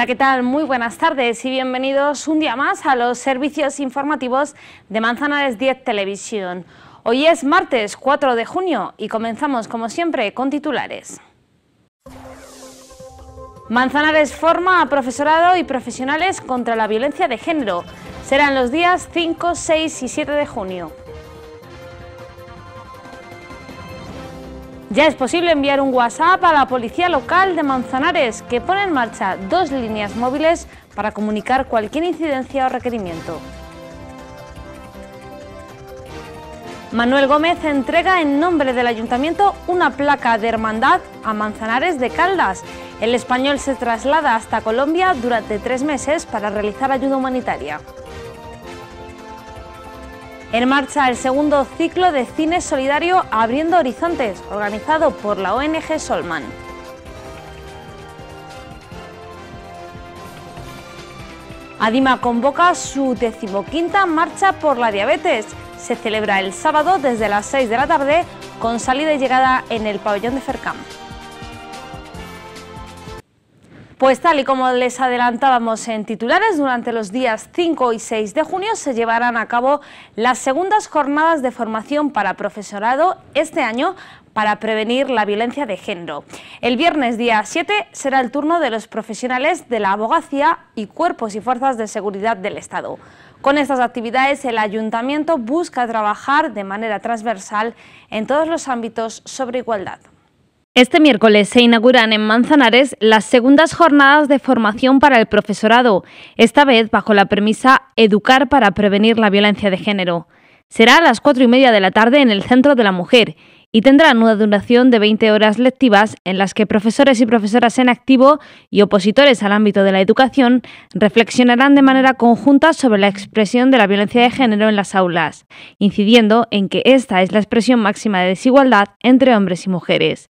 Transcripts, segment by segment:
Hola, ¿qué tal? Muy buenas tardes y bienvenidos un día más a los servicios informativos de Manzanares 10 Televisión. Hoy es martes 4 de junio y comenzamos como siempre con titulares. Manzanares forma a profesorado y profesionales contra la violencia de género. Serán los días 5, 6 y 7 de junio. Ya es posible enviar un WhatsApp a la policía local de Manzanares, que pone en marcha dos líneas móviles para comunicar cualquier incidencia o requerimiento. Manuel Gómez entrega en nombre del ayuntamiento una placa de hermandad a Manzanares de Caldas. El español se traslada hasta Colombia durante tres meses para realizar ayuda humanitaria. En marcha el segundo ciclo de cine solidario Abriendo Horizontes, organizado por la ONG Solman. Adima convoca su decimoquinta marcha por la diabetes. Se celebra el sábado desde las 6 de la tarde con salida y llegada en el pabellón de Fercam. Pues tal y como les adelantábamos en titulares, durante los días 5 y 6 de junio se llevarán a cabo las segundas jornadas de formación para profesorado este año para prevenir la violencia de género. El viernes día 7 será el turno de los profesionales de la abogacía y cuerpos y fuerzas de seguridad del Estado. Con estas actividades el Ayuntamiento busca trabajar de manera transversal en todos los ámbitos sobre igualdad. Este miércoles se inauguran en Manzanares las segundas jornadas de formación para el profesorado, esta vez bajo la premisa Educar para prevenir la violencia de género. Será a las cuatro y media de la tarde en el Centro de la Mujer y tendrán una duración de 20 horas lectivas en las que profesores y profesoras en activo y opositores al ámbito de la educación reflexionarán de manera conjunta sobre la expresión de la violencia de género en las aulas, incidiendo en que esta es la expresión máxima de desigualdad entre hombres y mujeres.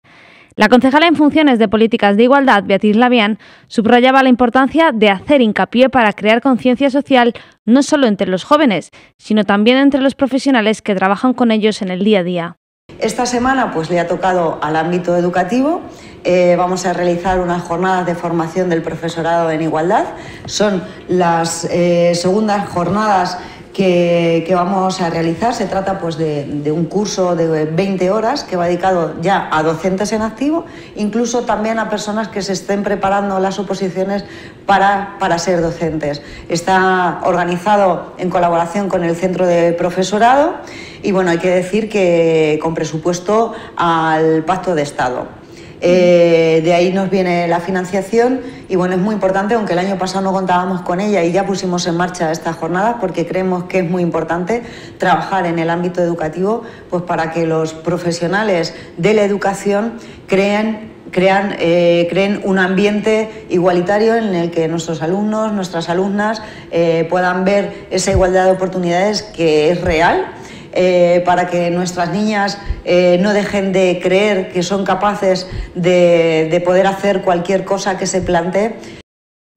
La concejala en funciones de Políticas de Igualdad, Beatriz Labián, subrayaba la importancia de hacer hincapié para crear conciencia social no solo entre los jóvenes, sino también entre los profesionales que trabajan con ellos en el día a día. Esta semana pues, le ha tocado al ámbito educativo. Eh, vamos a realizar unas jornadas de formación del profesorado en igualdad. Son las eh, segundas jornadas que, vamos a realizar. Se trata pues, de, un curso de 20 horas que va dedicado ya a docentes en activo, incluso también a personas que se estén preparando las oposiciones para, para ser docentes. Está organizado en colaboración con el Centro de Profesorado y bueno, hay que decir que con presupuesto al Pacto de Estado. Eh, de ahí nos viene la financiación y bueno, es muy importante, aunque el año pasado no contábamos con ella y ya pusimos en marcha estas jornadas porque creemos que es muy importante trabajar en el ámbito educativo pues para que los profesionales de la educación creen crean, eh, creen un ambiente igualitario en el que nuestros alumnos, nuestras alumnas eh, puedan ver esa igualdad de oportunidades que es real eh, para que nuestras niñas eh, no dejen de creer que son capaces de, de poder hacer cualquier cosa que se plantee.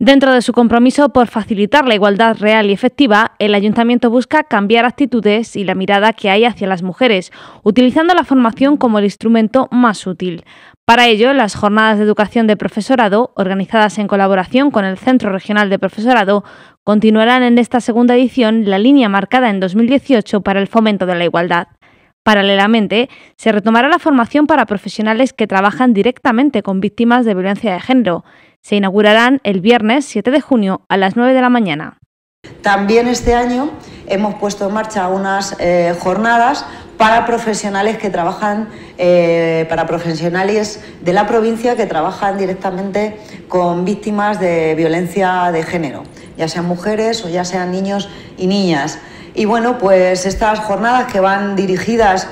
Dentro de su compromiso por facilitar la igualdad real y efectiva, el ayuntamiento busca cambiar actitudes y la mirada que hay hacia las mujeres, utilizando la formación como el instrumento más útil. Para ello, las jornadas de educación de profesorado, organizadas en colaboración con el Centro Regional de Profesorado, Continuarán en esta segunda edición la línea marcada en 2018 para el fomento de la igualdad. Paralelamente, se retomará la formación para profesionales que trabajan directamente con víctimas de violencia de género. Se inaugurarán el viernes 7 de junio a las 9 de la mañana. También este año hemos puesto en marcha unas eh, jornadas para profesionales que trabajan, eh, para profesionales de la provincia que trabajan directamente con víctimas de violencia de género ya sean mujeres o ya sean niños y niñas. Y bueno, pues estas jornadas que van dirigidas,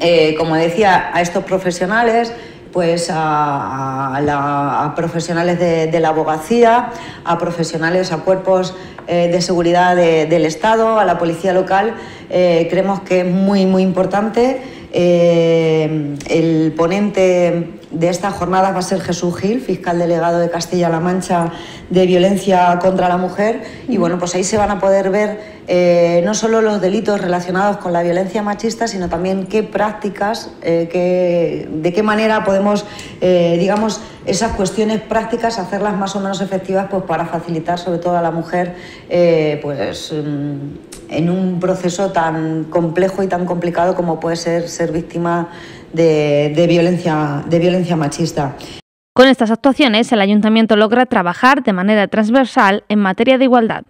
eh, como decía, a estos profesionales, pues a, profesionales de, la abogacía, a profesionales, a cuerpos eh, de seguridad del Estado, a la policía local, eh, creemos que es muy, muy importante. el ponente de esta jornada va a ser Jesús Gil, fiscal delegado de Castilla-La Mancha de violencia contra la mujer. Y bueno, pues ahí se van a poder ver eh, no solo los delitos relacionados con la violencia machista, sino también qué prácticas, eh, de qué manera podemos, eh, digamos, esas cuestiones prácticas hacerlas más o menos efectivas pues, para facilitar sobre todo a la mujer pues, mm, en un proceso tan complejo y tan complicado como puede ser ser víctima de, violencia, de violencia machista. Con estas actuaciones, el ayuntamiento logra trabajar de manera transversal en materia de igualdad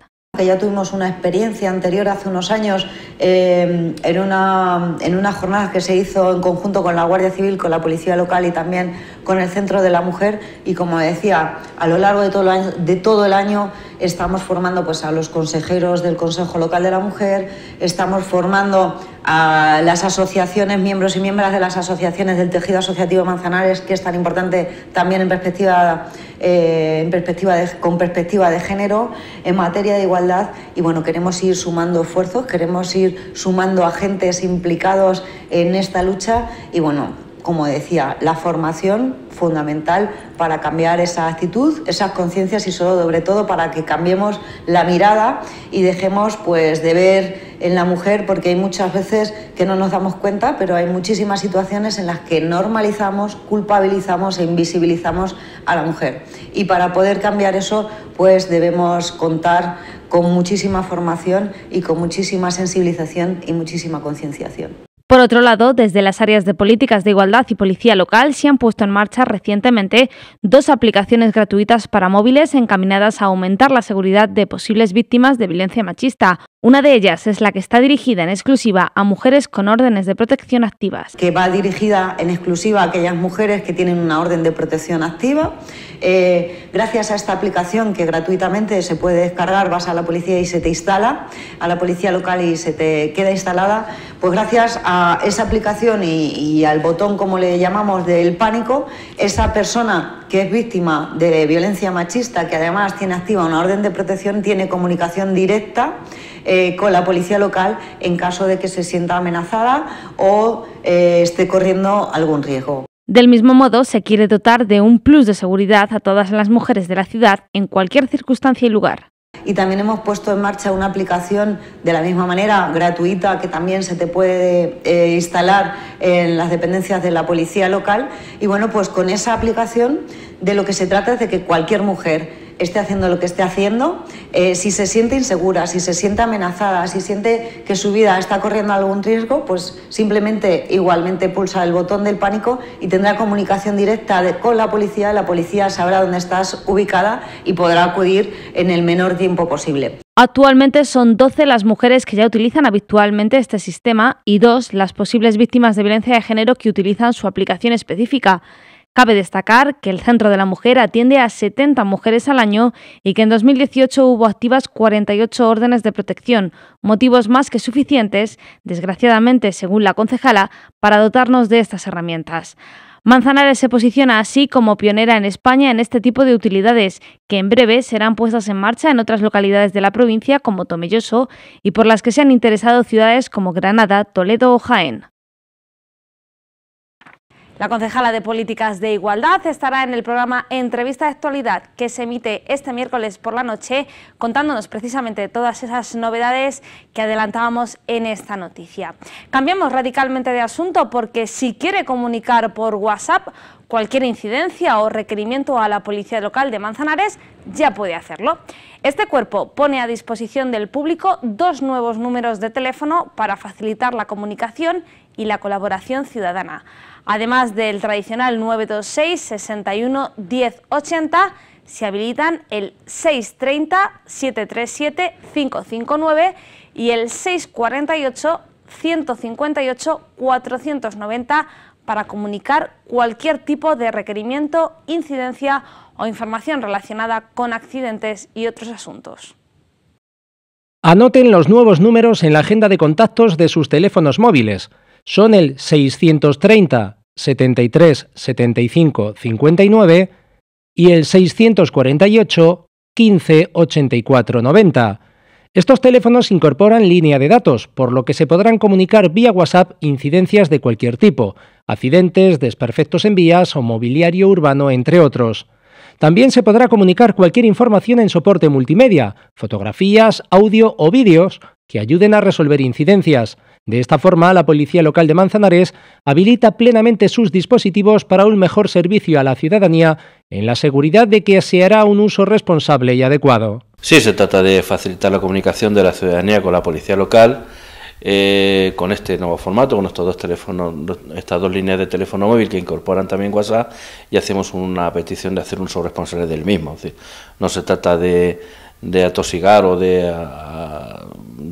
ya tuvimos una experiencia anterior hace unos años eh, en, una, en una jornada que se hizo en conjunto con la Guardia Civil, con la Policía Local y también con el Centro de la Mujer. Y como decía, a lo largo de todo de todo el año estamos formando pues, a los consejeros del Consejo Local de la Mujer, estamos formando a las asociaciones, miembros y miembros de las asociaciones del tejido asociativo Manzanares, que es tan importante también en perspectiva, eh, en perspectiva con perspectiva de género, en materia de igualdad. Y bueno, queremos ir sumando esfuerzos, queremos ir sumando agentes implicados en esta lucha y bueno, como decía, la formación fundamental para cambiar esa actitud, esas conciencias y sobre todo para que cambiemos la mirada y dejemos pues de ver en la mujer, porque hay muchas veces que no nos damos cuenta, pero hay muchísimas situaciones en las que normalizamos, culpabilizamos e invisibilizamos a la mujer. Y para poder cambiar eso, pues debemos contar con muchísima formación y con muchísima sensibilización y muchísima concienciación. Por otro lado, desde las áreas de políticas de igualdad y policía local se han puesto en marcha recientemente dos aplicaciones gratuitas para móviles encaminadas a aumentar la seguridad de posibles víctimas de violencia machista. Una de ellas es la que está dirigida en exclusiva a mujeres con órdenes de protección activas. Que va dirigida en exclusiva a aquellas mujeres que tienen una orden de protección activa. Eh, gracias a esta aplicación que gratuitamente se puede descargar, vas a la policía y se te instala, a la policía local y se te queda instalada, pues gracias a esa aplicación y, y al botón, como le llamamos, del pánico, esa persona que es víctima de violencia machista, que además tiene activa una orden de protección, tiene comunicación directa eh, con la policía local en caso de que se sienta amenazada o eh, esté corriendo algún riesgo. Del mismo modo, se quiere dotar de un plus de seguridad a todas las mujeres de la ciudad en cualquier circunstancia y lugar. Y también hemos puesto en marcha una aplicación de la misma manera, gratuita, que también se te puede eh, instalar en las dependencias de la policía local. Y bueno, pues con esa aplicación de lo que se trata es de que cualquier mujer esté haciendo lo que esté haciendo, eh, si se siente insegura, si se siente amenazada, si siente que su vida está corriendo algún riesgo, pues simplemente igualmente pulsa el botón del pánico y tendrá comunicación directa con la policía, la policía sabrá dónde estás ubicada y podrá acudir en el menor tiempo posible. Actualmente son 12 las mujeres que ya utilizan habitualmente este sistema y dos las posibles víctimas de violencia de género que utilizan su aplicación específica. Cabe destacar que el Centro de la Mujer atiende a 70 mujeres al año y que en 2018 hubo activas 48 órdenes de protección, motivos más que suficientes, desgraciadamente, según la concejala, para dotarnos de estas herramientas. Manzanares se posiciona así como pionera en España en este tipo de utilidades, que en breve serán puestas en marcha en otras localidades de la provincia como Tomelloso y por las que se han interesado ciudades como Granada, Toledo o Jaén. La concejala de Políticas de Igualdad estará en el programa Entrevista de Actualidad que se emite este miércoles por la noche contándonos precisamente todas esas novedades que adelantábamos en esta noticia. Cambiamos radicalmente de asunto porque si quiere comunicar por WhatsApp cualquier incidencia o requerimiento a la Policía Local de Manzanares, ya puede hacerlo. Este cuerpo pone a disposición del público dos nuevos números de teléfono para facilitar la comunicación y la colaboración ciudadana. Además del tradicional 926 61 1080, se habilitan el 630 737 559 y el 648 158 490 para comunicar cualquier tipo de requerimiento, incidencia o información relacionada con accidentes y otros asuntos. Anoten los nuevos números en la agenda de contactos de sus teléfonos móviles son el 630 73 75 59 y el 648 15 84 90. Estos teléfonos incorporan línea de datos, por lo que se podrán comunicar vía WhatsApp incidencias de cualquier tipo, accidentes, desperfectos en vías o mobiliario urbano, entre otros. También se podrá comunicar cualquier información en soporte multimedia, fotografías, audio o vídeos que ayuden a resolver incidencias, de esta forma, la Policía Local de Manzanares habilita plenamente sus dispositivos para un mejor servicio a la ciudadanía en la seguridad de que se hará un uso responsable y adecuado. Sí, se trata de facilitar la comunicación de la ciudadanía con la Policía Local. Eh, con este nuevo formato, con estos dos teléfonos, estas dos líneas de teléfono móvil que incorporan también WhatsApp y hacemos una petición de hacer un uso responsable del mismo. no se trata de, atosigar o de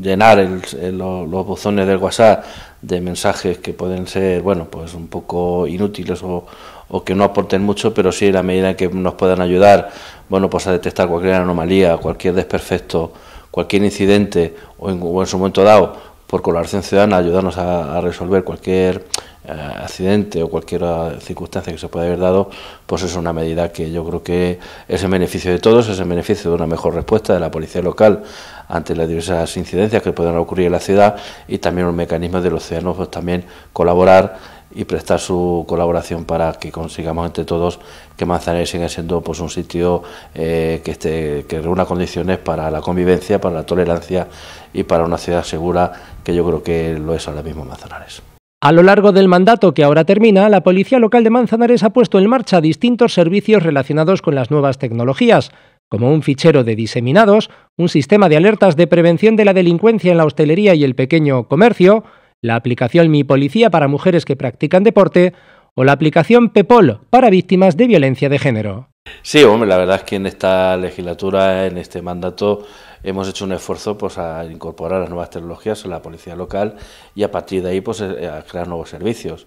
llenar los buzones del WhatsApp de mensajes que pueden ser, bueno, pues un poco inútiles o, o que no aporten mucho, pero sí en la medida en que nos puedan ayudar, bueno, pues a detectar cualquier anomalía, cualquier desperfecto, cualquier incidente o en, su momento dado, por colaboración ciudadana, ayudarnos a, a resolver cualquier eh, accidente o cualquier circunstancia que se pueda haber dado, pues es una medida que yo creo que es en beneficio de todos, es en beneficio de una mejor respuesta de la policía local ante las diversas incidencias que puedan ocurrir en la ciudad y también un mecanismo de los ciudadanos pues, también colaborar y prestar su colaboración para que consigamos entre todos que Manzanares siga siendo pues un sitio eh, que esté que reúna condiciones para la convivencia, para la tolerancia y para una ciudad segura que yo creo que lo es ahora mismo Manzanares. A lo largo del mandato que ahora termina, la Policía Local de Manzanares ha puesto en marcha distintos servicios relacionados con las nuevas tecnologías, como un fichero de diseminados, un sistema de alertas de prevención de la delincuencia en la hostelería y el pequeño comercio, la aplicación Mi Policía para mujeres que practican deporte o la aplicación Pepol para víctimas de violencia de género. Sí, hombre, la verdad es que en esta legislatura, en este mandato, hemos hecho un esfuerzo pues, a incorporar las nuevas tecnologías en la policía local y a partir de ahí pues, eh, a crear nuevos servicios.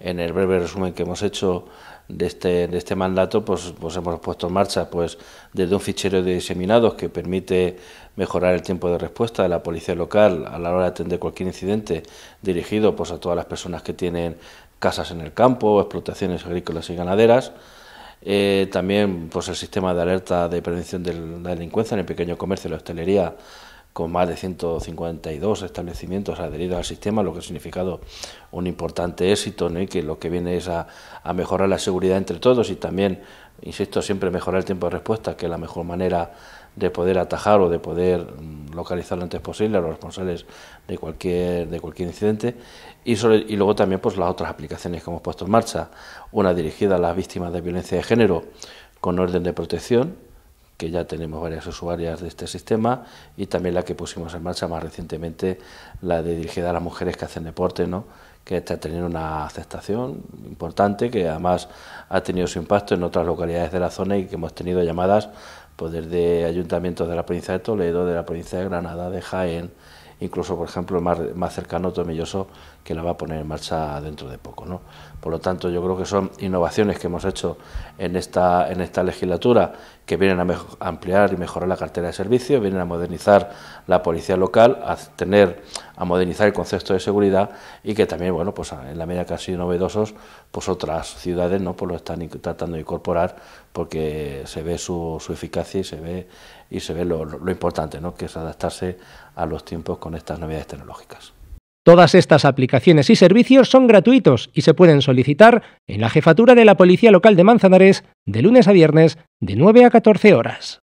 En el breve resumen que hemos hecho de este, de este mandato, pues, pues, hemos puesto en marcha pues, desde un fichero de diseminados que permite mejorar el tiempo de respuesta de la policía local a la hora de atender cualquier incidente dirigido pues, a todas las personas que tienen casas en el campo, explotaciones agrícolas y ganaderas. Eh, también pues el sistema de alerta de prevención de la delincuencia en el pequeño comercio y la hostelería con más de 152 establecimientos adheridos al sistema, lo que ha significado un importante éxito que lo que viene es a, a, mejorar la seguridad entre todos y también, insisto, siempre mejorar el tiempo de respuesta, que es la mejor manera de poder atajar o de poder mm, localizar lo antes posible a los responsables de cualquier, de cualquier incidente y, luego también pues, las otras aplicaciones que hemos puesto en marcha, una dirigida a las víctimas de violencia de género con orden de protección, que ya tenemos varias usuarias de este sistema, y también la que pusimos en marcha más recientemente, la de dirigida a las mujeres que hacen deporte, ¿no? que está teniendo una aceptación importante, que además ha tenido su impacto en otras localidades de la zona y que hemos tenido llamadas ...poder pues de ayuntamientos de la provincia de Toledo, de la provincia de Granada, de Jaén, incluso por ejemplo el más, más cercano Tomelloso, que la va a poner en marcha dentro de poco. ¿no? Por lo tanto, yo creo que son innovaciones que hemos hecho en esta, en esta legislatura que vienen a, ampliar y mejorar la cartera de servicios, vienen a modernizar la policía local, a tener, a modernizar el concepto de seguridad y que también, bueno, pues en la medida que novedosos, pues otras ciudades no pues lo están tratando de incorporar porque se ve su, su eficacia y se ve y se ve lo, importante, ¿no? que es adaptarse a los tiempos con estas novedades tecnológicas. Todas estas aplicaciones y servicios son gratuitos y se pueden solicitar en la jefatura de la Policía Local de Manzanares de lunes a viernes de 9 a 14 horas.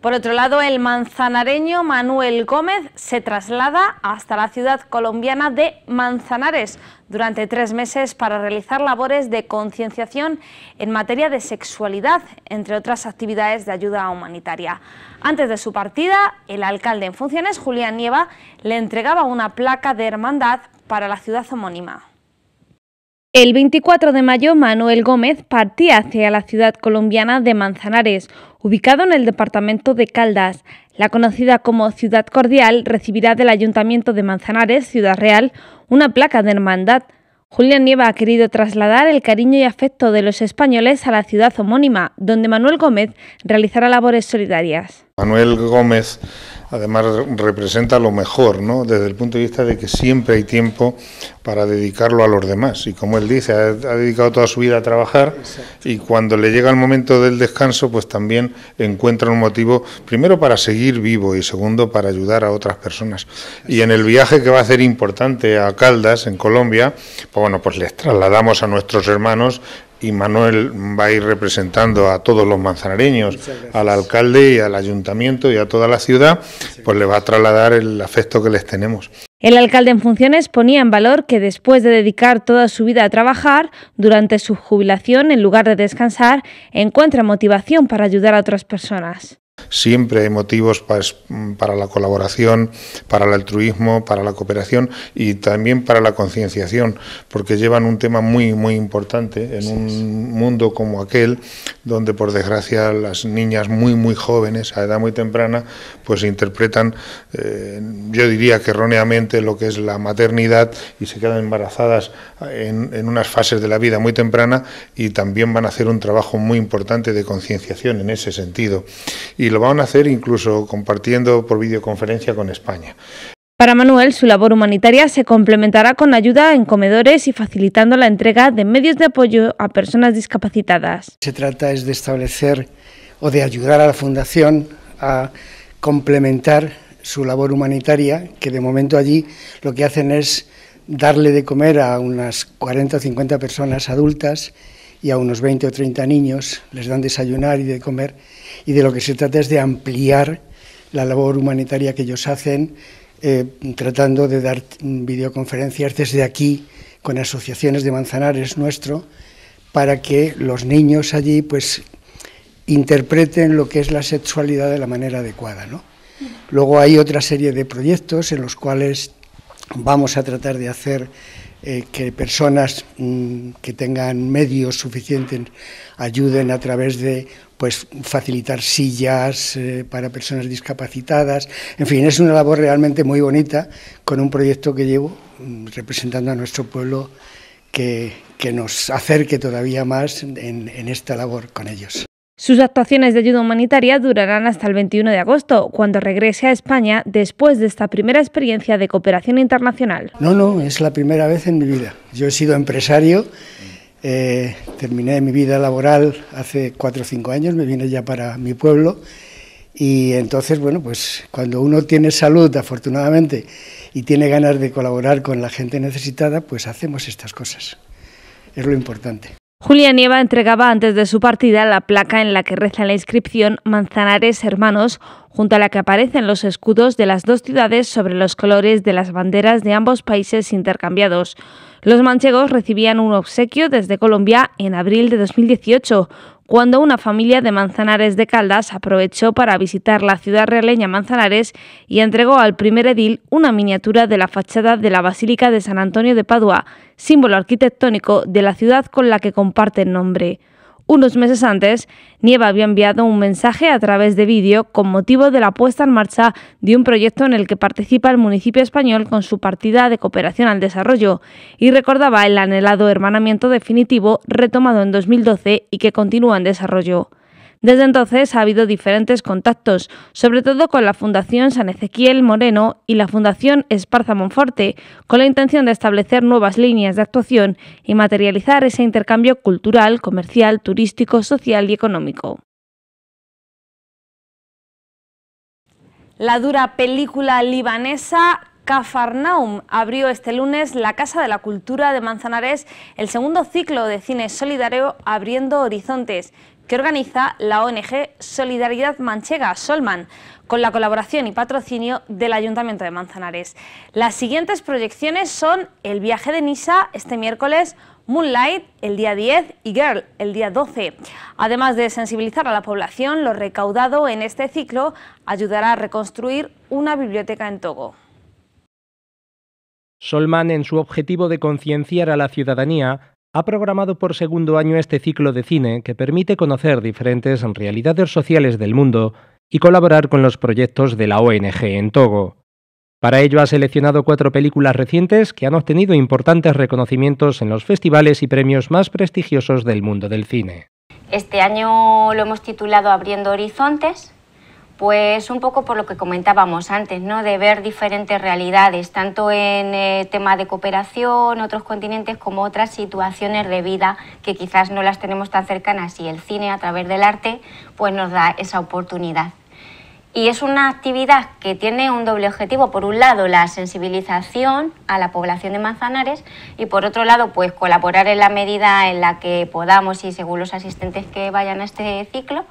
Por otro lado, el manzanareño Manuel Gómez se traslada hasta la ciudad colombiana de Manzanares durante tres meses para realizar labores de concienciación en materia de sexualidad, entre otras actividades de ayuda humanitaria. Antes de su partida, el alcalde en funciones, Julián Nieva, le entregaba una placa de hermandad para la ciudad homónima. El 24 de mayo, Manuel Gómez partía hacia la ciudad colombiana de Manzanares, ubicado en el departamento de Caldas. La conocida como Ciudad Cordial recibirá del Ayuntamiento de Manzanares, Ciudad Real, una placa de hermandad. Julián Nieva ha querido trasladar el cariño y afecto de los españoles a la ciudad homónima, donde Manuel Gómez realizará labores solidarias. Manuel Gómez además representa lo mejor, ¿no? Desde el punto de vista de que siempre hay tiempo para dedicarlo a los demás. Y como él dice, ha, dedicado toda su vida a trabajar y cuando le llega el momento del descanso, pues también encuentra un motivo, primero para seguir vivo y segundo para ayudar a otras personas. Y en el viaje que va a hacer importante a Caldas, en Colombia, pues bueno, pues les trasladamos a nuestros hermanos y Manuel va a ir representando a todos los manzanareños, al alcalde y al ayuntamiento y a toda la ciudad, pues le va a trasladar el afecto que les tenemos. El alcalde en funciones ponía en valor que después de dedicar toda su vida a trabajar, durante su jubilación, en lugar de descansar, encuentra motivación para ayudar a otras personas. Siempre hay motivos para, la colaboración, para el altruismo, para la cooperación y también para la concienciación, porque llevan un tema muy, muy importante en un mundo como aquel, donde por desgracia las niñas muy, muy jóvenes, a edad muy temprana, pues interpretan, eh, yo diría que erróneamente, lo que es la maternidad y se quedan embarazadas en, unas fases de la vida muy temprana y también van a hacer un trabajo muy importante de concienciación en ese sentido y lo van a hacer incluso compartiendo por videoconferencia con España. Para Manuel, su labor humanitaria se complementará con ayuda en comedores y facilitando la entrega de medios de apoyo a personas discapacitadas. Se trata es de establecer o de ayudar a la Fundación a complementar su labor humanitaria, que de momento allí lo que hacen es darle de comer a unas 40 o 50 personas adultas y a unos 20 o 30 niños, les dan desayunar y de comer y de lo que se trata es de ampliar la labor humanitaria que ellos hacen, eh, tratando de dar videoconferencias desde aquí con asociaciones de Manzanares nuestro, para que los niños allí pues interpreten lo que es la sexualidad de la manera adecuada. ¿no? Luego hay otra serie de proyectos en los cuales vamos a tratar de hacer eh, que personas mm, que tengan medios suficientes ayuden a través de pues facilitar sillas eh, para personas discapacitadas. En fin, es una labor realmente muy bonita con un proyecto que llevo mm, representando a nuestro pueblo que, nos acerque todavía más en esta labor con ellos. Sus actuaciones de ayuda humanitaria durarán hasta el 21 de agosto, cuando regrese a España después de esta primera experiencia de cooperación internacional. No, no, es la primera vez en mi vida. Yo he sido empresario eh, terminé mi vida laboral hace cuatro o cinco años, me vine ya para mi pueblo y entonces, bueno, pues cuando uno tiene salud, afortunadamente, y tiene ganas de colaborar con la gente necesitada, pues hacemos estas cosas. Es lo importante. Julia Nieva entregaba antes de su partida la placa en la que reza la inscripción Manzanares Hermanos, junto a la que aparecen los escudos de las dos ciudades sobre los colores de las banderas de ambos países intercambiados. Los manchegos recibían un obsequio desde Colombia en abril de 2018, cuando una familia de Manzanares de Caldas aprovechó para visitar la ciudad realeña Manzanares y entregó al primer edil una miniatura de la fachada de la Basílica de San Antonio de Padua, símbolo arquitectónico de la ciudad con la que el nombre. Unos meses antes, Nieva había enviado un mensaje a través de vídeo con motivo de la puesta en marcha de un proyecto en el que participa el municipio español con su partida de cooperación al desarrollo y recordaba el anhelado hermanamiento definitivo retomado en 2012 y que continúa en desarrollo. Desde entonces ha habido diferentes contactos, sobre todo con la Fundación San Ezequiel Moreno y la Fundación Esparza Monforte, con la intención de establecer nuevas líneas de actuación y materializar ese intercambio cultural, comercial, turístico, social y económico. La dura película libanesa Cafarnaum abrió este lunes la Casa de la Cultura de Manzanares, el segundo ciclo de cine solidario Abriendo Horizontes, que organiza la ONG Solidaridad Manchega, Solman, con la colaboración y patrocinio del Ayuntamiento de Manzanares. Las siguientes proyecciones son El viaje de Nisa este miércoles, Moonlight el día 10 y Girl el día 12. Además de sensibilizar a la población, lo recaudado en este ciclo ayudará a reconstruir una biblioteca en Togo. Solman, en su objetivo de concienciar a la ciudadanía, ha programado por segundo año este ciclo de cine que permite conocer diferentes realidades sociales del mundo y colaborar con los proyectos de la ONG en Togo. Para ello ha seleccionado cuatro películas recientes que han obtenido importantes reconocimientos en los festivales y premios más prestigiosos del mundo del cine. Este año lo hemos titulado Abriendo Horizontes pues un poco por lo que comentábamos antes, ¿no? de ver diferentes realidades, tanto en eh, tema de cooperación, otros continentes, como otras situaciones de vida que quizás no las tenemos tan cercanas y el cine a través del arte pues nos da esa oportunidad. Y es una actividad que tiene un doble objetivo. Por un lado, la sensibilización a la población de Manzanares y por otro lado, pues colaborar en la medida en la que podamos y según los asistentes que vayan a este ciclo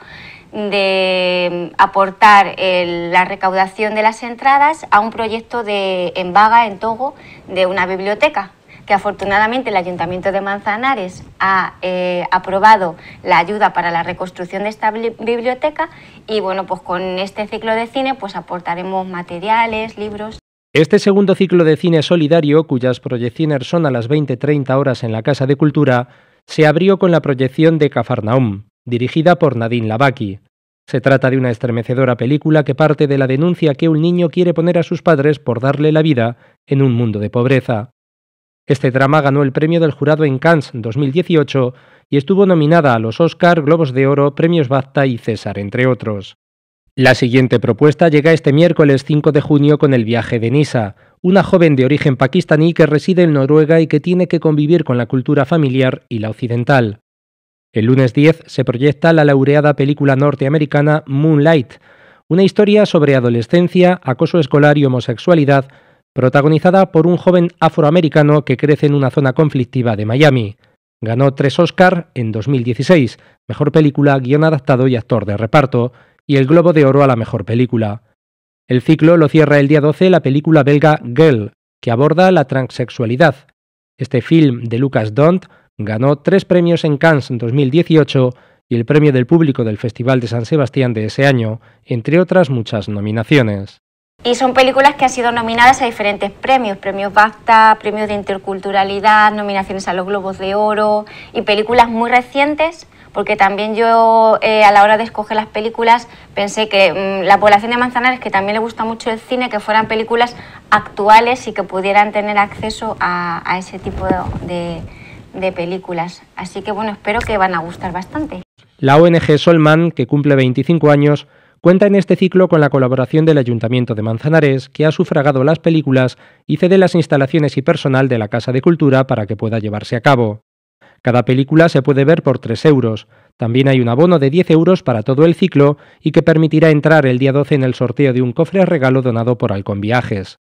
de mm, aportar la recaudación de las entradas a un proyecto de, en Vaga, en Togo, de una biblioteca que afortunadamente el Ayuntamiento de Manzanares ha eh, aprobado la ayuda para la reconstrucción de esta biblioteca y bueno, pues con este ciclo de cine pues aportaremos materiales, libros. Este segundo ciclo de cine solidario, cuyas proyecciones son a las 20-30 horas en la Casa de Cultura, se abrió con la proyección de Cafarnaum, dirigida por Nadine Lavaki. Se trata de una estremecedora película que parte de la denuncia que un niño quiere poner a sus padres por darle la vida en un mundo de pobreza. Este drama ganó el premio del jurado en Cannes 2018 y estuvo nominada a los Oscar, Globos de Oro, Premios BAFTA y César, entre otros. La siguiente propuesta llega este miércoles 5 de junio con el viaje de Nisa, una joven de origen pakistaní que reside en Noruega y que tiene que convivir con la cultura familiar y la occidental. El lunes 10 se proyecta la laureada película norteamericana Moonlight, una historia sobre adolescencia, acoso escolar y homosexualidad, protagonizada por un joven afroamericano que crece en una zona conflictiva de Miami. Ganó tres Oscar en 2016, mejor película, guión adaptado y actor de reparto, y el Globo de Oro a la mejor película. El ciclo lo cierra el día 12 la película belga Girl, que aborda la transexualidad. Este film de Lucas Dont Ganó tres premios en Cannes en 2018 y el premio del público del Festival de San Sebastián de ese año, entre otras muchas nominaciones. Y son películas que han sido nominadas a diferentes premios, premios BAFTA, premios de interculturalidad, nominaciones a los Globos de Oro y películas muy recientes, porque también yo eh, a la hora de escoger las películas pensé que mm, la población de Manzanares, que también le gusta mucho el cine, que fueran películas actuales y que pudieran tener acceso a, ese tipo de de películas. Así que bueno, espero que van a gustar bastante. La ONG Solman, que cumple 25 años, cuenta en este ciclo con la colaboración del Ayuntamiento de Manzanares, que ha sufragado las películas y cede las instalaciones y personal de la Casa de Cultura para que pueda llevarse a cabo. Cada película se puede ver por 3 euros. También hay un abono de 10 euros para todo el ciclo y que permitirá entrar el día 12 en el sorteo de un cofre regalo donado por Alcon Viajes.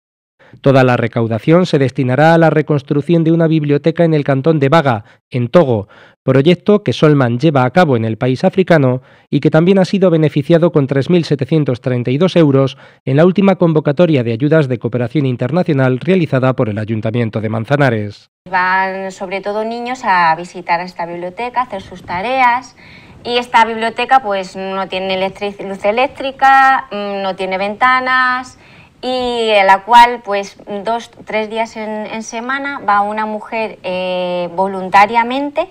Toda la recaudación se destinará a la reconstrucción de una biblioteca en el cantón de Vaga, en Togo, proyecto que Solman lleva a cabo en el país africano y que también ha sido beneficiado con 3.732 euros en la última convocatoria de ayudas de cooperación internacional realizada por el Ayuntamiento de Manzanares. Van sobre todo niños a visitar esta biblioteca, hacer sus tareas y esta biblioteca pues no tiene luz eléctrica, mm, no tiene ventanas, y la cual pues dos, tres días en, semana va una mujer eh, voluntariamente,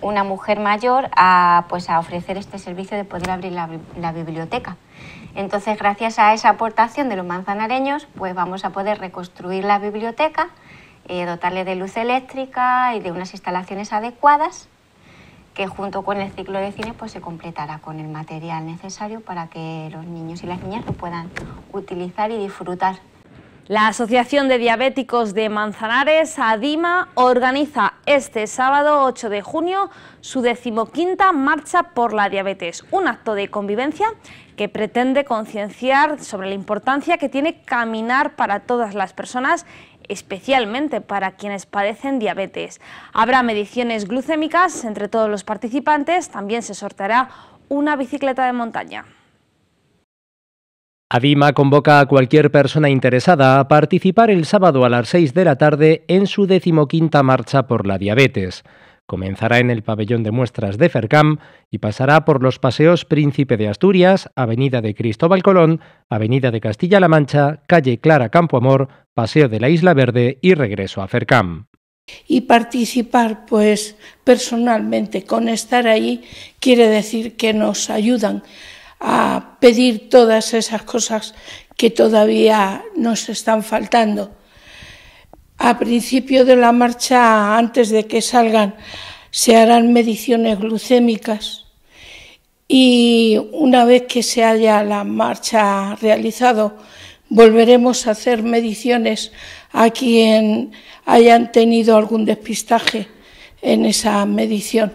una mujer mayor, a, pues a ofrecer este servicio de poder abrir la, biblioteca. Entonces, gracias a esa aportación de los manzanareños, pues vamos a poder reconstruir la biblioteca, eh, dotarle de luz eléctrica y de unas instalaciones adecuadas que junto con el ciclo de cine pues, se completará con el material necesario para que los niños y las niñas lo puedan utilizar y disfrutar. La Asociación de Diabéticos de Manzanares, ADIMA, organiza este sábado 8 de junio su decimoquinta Marcha por la Diabetes, un acto de convivencia que pretende concienciar sobre la importancia que tiene caminar para todas las personas especialmente para quienes padecen diabetes. Habrá mediciones glucémicas entre todos los participantes, también se sorteará una bicicleta de montaña. Adima convoca a cualquier persona interesada a participar el sábado a las 6 de la tarde en su decimoquinta marcha por la diabetes. Comenzará en el pabellón de muestras de Fercam y pasará por los paseos Príncipe de Asturias, Avenida de Cristóbal Colón, Avenida de Castilla-La Mancha, Calle Clara Campoamor, Paseo de la Isla Verde y regreso a Fercam. Y participar, pues, personalmente con estar ahí, quiere decir que nos ayudan a pedir todas esas cosas que todavía nos están faltando a principio de la marcha, antes de que salgan, se harán mediciones glucémicas y una vez que se haya la marcha realizado, volveremos a hacer mediciones a quien hayan tenido algún despistaje en esa medición.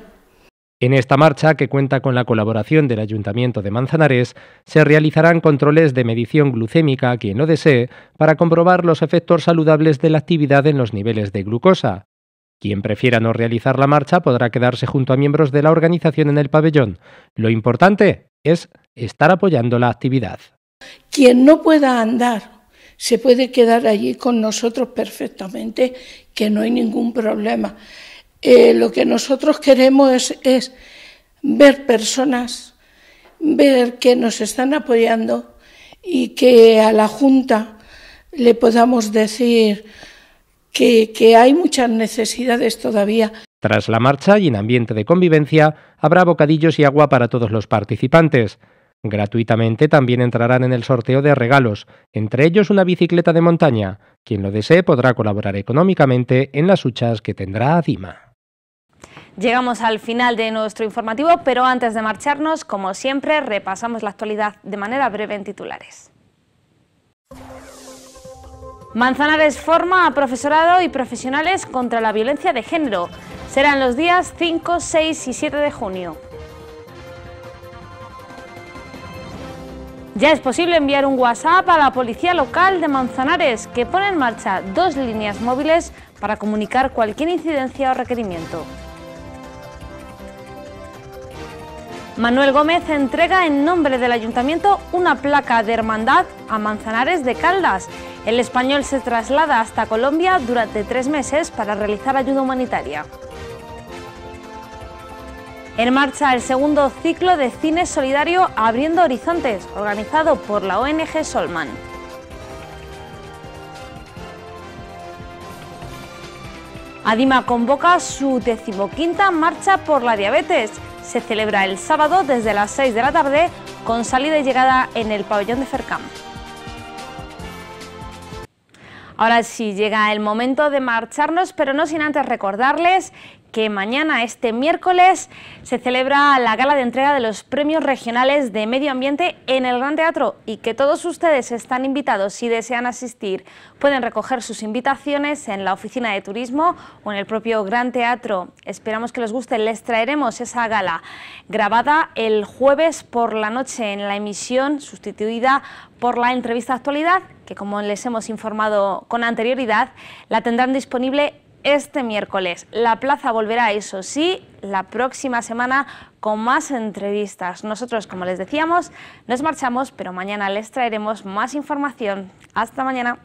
En esta marcha, que cuenta con la colaboración del Ayuntamiento de Manzanares, se realizarán controles de medición glucémica a quien lo desee para comprobar los efectos saludables de la actividad en los niveles de glucosa. Quien prefiera no realizar la marcha podrá quedarse junto a miembros de la organización en el pabellón. Lo importante es estar apoyando la actividad. Quien no pueda andar se puede quedar allí con nosotros perfectamente, que no hay ningún problema. Eh, lo que nosotros queremos es, ver personas, ver que nos están apoyando y que a la Junta le podamos decir que, hay muchas necesidades todavía. Tras la marcha y en ambiente de convivencia, habrá bocadillos y agua para todos los participantes. Gratuitamente también entrarán en el sorteo de regalos, entre ellos una bicicleta de montaña. Quien lo desee podrá colaborar económicamente en las huchas que tendrá Dima. Llegamos al final de nuestro informativo, pero antes de marcharnos, como siempre, repasamos la actualidad de manera breve en titulares. Manzanares forma a profesorado y profesionales contra la violencia de género. Serán los días 5, 6 y 7 de junio. Ya es posible enviar un WhatsApp a la policía local de Manzanares, que pone en marcha dos líneas móviles para comunicar cualquier incidencia o requerimiento. Manuel Gómez entrega en nombre del ayuntamiento una placa de hermandad a Manzanares de Caldas. El español se traslada hasta Colombia durante tres meses para realizar ayuda humanitaria. En marcha el segundo ciclo de cine solidario Abriendo Horizontes, organizado por la ONG Solman. Adima convoca su decimoquinta marcha por la diabetes se celebra el sábado desde las 6 de la tarde con salida y llegada en el pabellón de Fercam. Ahora sí llega el momento de marcharnos, pero no sin antes recordarles que mañana, este miércoles, se celebra la gala de entrega de los premios regionales de medio ambiente en el Gran Teatro y que todos ustedes están invitados si desean asistir. Pueden recoger sus invitaciones en la oficina de turismo o en el propio Gran Teatro. Esperamos que les guste, les traeremos esa gala grabada el jueves por la noche en la emisión sustituida por la entrevista actualidad que como les hemos informado con anterioridad, la tendrán disponible este miércoles. La plaza volverá, eso sí, la próxima semana con más entrevistas. Nosotros, como les decíamos, nos marchamos, pero mañana les traeremos más información. Hasta mañana.